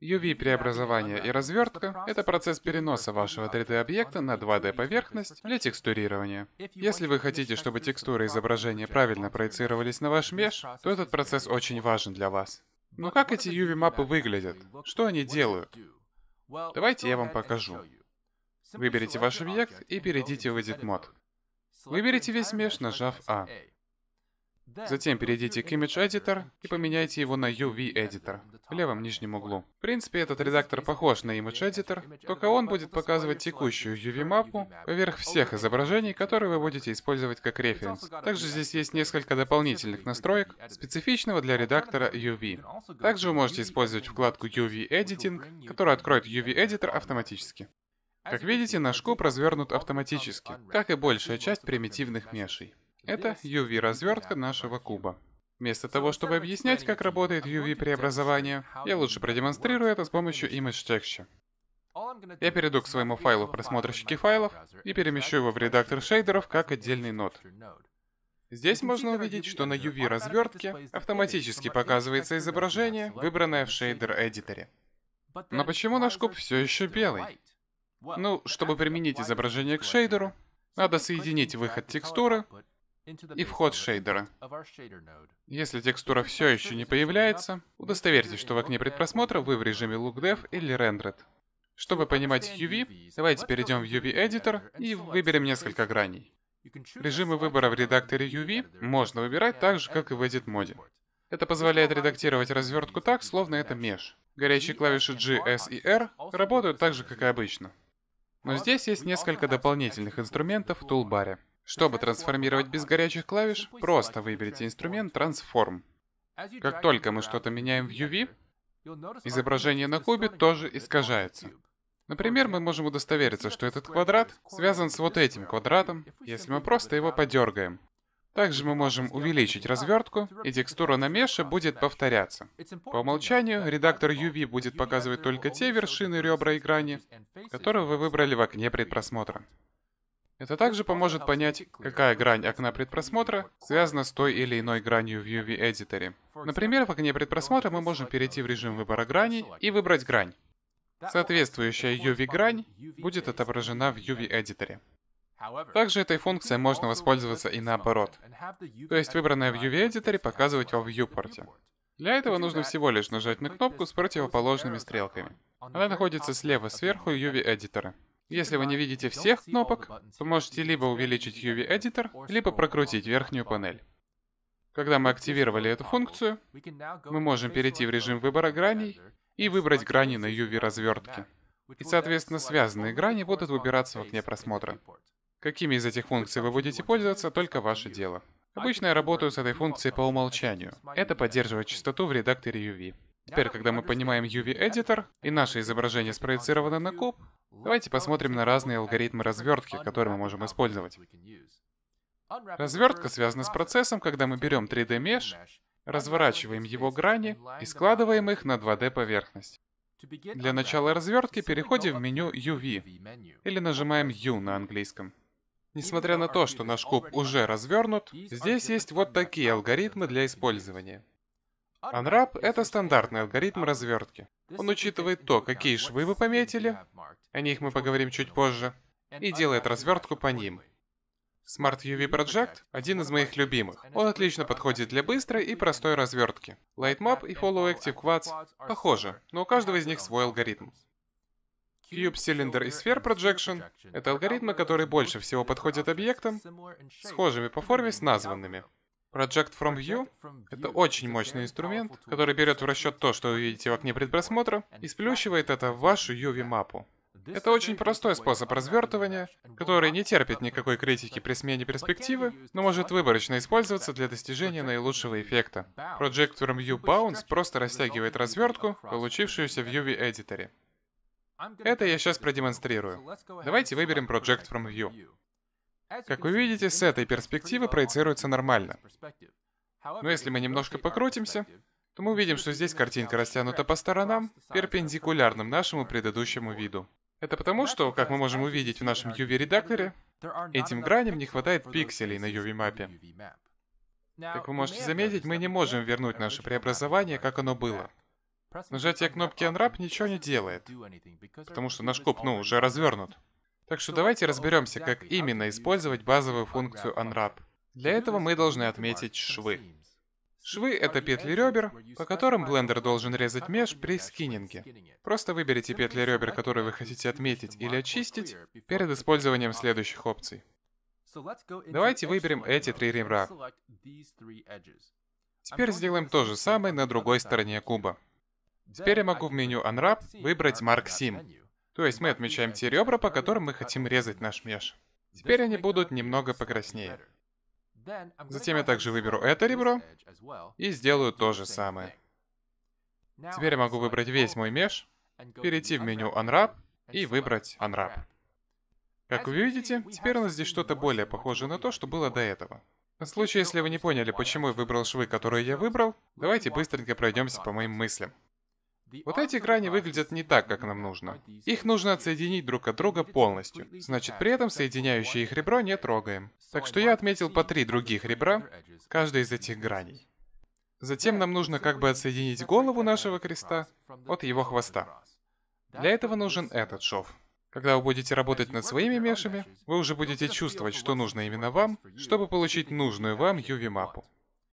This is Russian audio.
UV-преобразование и развертка — это процесс переноса вашего 3D-объекта на 2D-поверхность для текстурирования. Если вы хотите, чтобы текстуры изображения правильно проецировались на ваш меш, то этот процесс очень важен для вас. Но как эти UV-мапы выглядят? Что они делают? Давайте я вам покажу. Выберите ваш объект и перейдите в Edit Mode. Выберите весь меш, нажав A. «А». Затем перейдите к Image Editor и поменяйте его на UV Editor в левом нижнем углу. В принципе, этот редактор похож на Image Editor, только он будет показывать текущую UV-мапу поверх всех изображений, которые вы будете использовать как референс. Также здесь есть несколько дополнительных настроек, специфичного для редактора UV. Также вы можете использовать вкладку UV Editing, которая откроет UV Editor автоматически. Как видите, наш куб развернут автоматически, как и большая часть примитивных мешей. Это UV-развертка нашего куба. Вместо того, чтобы объяснять, как работает UV-преобразование, я лучше продемонстрирую это с помощью Image Texture. Я перейду к своему файлу в просмотрщике файлов и перемещу его в редактор шейдеров как отдельный нод. Здесь можно увидеть, что на UV-развертке автоматически показывается изображение, выбранное в шейдер-эдиторе. Но почему наш куб все еще белый? Ну, чтобы применить изображение к шейдеру, надо соединить выход текстуры и вход шейдера. Если текстура все еще не появляется, удостоверьтесь, что в окне предпросмотра вы в режиме LookDev или Rendered. Чтобы понимать UV, давайте перейдем в UV Editor и выберем несколько граней. Режимы выбора в редакторе UV можно выбирать так же, как и в Edit Mode. Это позволяет редактировать развертку так, словно это меж. Горячие клавиши G, S и R работают так же, как и обычно. Но здесь есть несколько дополнительных инструментов в тулбаре. Чтобы трансформировать без горячих клавиш, просто выберите инструмент Transform. Как только мы что-то меняем в UV, изображение на кубе тоже искажается. Например, мы можем удостовериться, что этот квадрат связан с вот этим квадратом, если мы просто его подергаем. Также мы можем увеличить развертку, и текстура на меше будет повторяться. По умолчанию, редактор UV будет показывать только те вершины ребра и грани, которые вы выбрали в окне предпросмотра. Это также поможет понять, какая грань окна предпросмотра связана с той или иной гранью в UV Editor. Например, в окне предпросмотра мы можем перейти в режим выбора граней и выбрать грань. Соответствующая UV-грань будет отображена в UV Editor. Также этой функцией можно воспользоваться и наоборот. То есть выбранное в UV Editor показывать во viewport. Для этого нужно всего лишь нажать на кнопку с противоположными стрелками. Она находится слева сверху UV Editor. Если вы не видите всех кнопок, то можете либо увеличить UV Editor, либо прокрутить верхнюю панель. Когда мы активировали эту функцию, мы можем перейти в режим выбора граней и выбрать грани на UV развертке. И, соответственно, связанные грани будут выбираться в окне просмотра. Какими из этих функций вы будете пользоваться, только ваше дело. Обычно я работаю с этой функцией по умолчанию. Это поддерживать частоту в редакторе UV. Теперь, когда мы понимаем UV-эдитор, и наше изображение спроецировано на куб, давайте посмотрим на разные алгоритмы развертки, которые мы можем использовать. Развертка связана с процессом, когда мы берем 3D-меш, разворачиваем его грани и складываем их на 2D-поверхность. Для начала развертки переходим в меню UV, или нажимаем U на английском. Несмотря на то, что наш куб уже развернут, здесь есть вот такие алгоритмы для использования. Unwrap — это стандартный алгоритм развертки. Он учитывает то, какие швы вы пометили, о них мы поговорим чуть позже, и делает развертку по ним. Smart UV Project – один из моих любимых. Он отлично подходит для быстрой и простой развертки. Lightmap и Follow Active Quads похожи, но у каждого из них свой алгоритм. Cube Cylinder и Sphere Projection — это алгоритмы, которые больше всего подходят объектам, схожими по форме с названными. Project From View — это очень мощный инструмент, который берет в расчет то, что вы видите в окне предпросмотра, и сплющивает это в вашу UV-мапу. Это очень простой способ развертывания, который не терпит никакой критики при смене перспективы, но может выборочно использоваться для достижения наилучшего эффекта. Project From View Bounce просто растягивает развертку, получившуюся в UV Editor. Это я сейчас продемонстрирую. Давайте выберем Project From View. Как вы видите, с этой перспективы проецируется нормально. Но если мы немножко покрутимся, то мы увидим, что здесь картинка растянута по сторонам, перпендикулярным нашему предыдущему виду. Это потому, что, как мы можем увидеть в нашем UV-редакторе, этим граням не хватает пикселей на UV-мапе. Как вы можете заметить, мы не можем вернуть наше преобразование, как оно было. Нажатие кнопки Unwrap ничего не делает, потому что наш куб, ну, уже развернут. Так что давайте разберемся, как именно использовать базовую функцию unwrap. Для этого мы должны отметить швы. Швы — это петли ребер, по которым блендер должен резать меж при скиннинге. Просто выберите петли ребер, которые вы хотите отметить или очистить, перед использованием следующих опций. Давайте выберем эти три ребра. Теперь сделаем то же самое на другой стороне куба. Теперь я могу в меню Unwrap выбрать Mark Sim. То есть мы отмечаем те ребра, по которым мы хотим резать наш меж. Теперь они будут немного покраснее. Затем я также выберу это ребро и сделаю то же самое. Теперь я могу выбрать весь мой меж, перейти в меню Unwrap и выбрать Unwrap. Как вы видите, теперь у нас здесь что-то более похожее на то, что было до этого. На случай, если вы не поняли, почему я выбрал швы, которые я выбрал, давайте быстренько пройдемся по моим мыслям. Вот эти грани выглядят не так, как нам нужно. Их нужно отсоединить друг от друга полностью. Значит, при этом соединяющее их ребро не трогаем. Так что я отметил по три других ребра, каждой из этих граней. Затем нам нужно как бы отсоединить голову нашего креста от его хвоста. Для этого нужен этот шов. Когда вы будете работать над своими мешами, вы уже будете чувствовать, что нужно именно вам, чтобы получить нужную вам UV-мапу.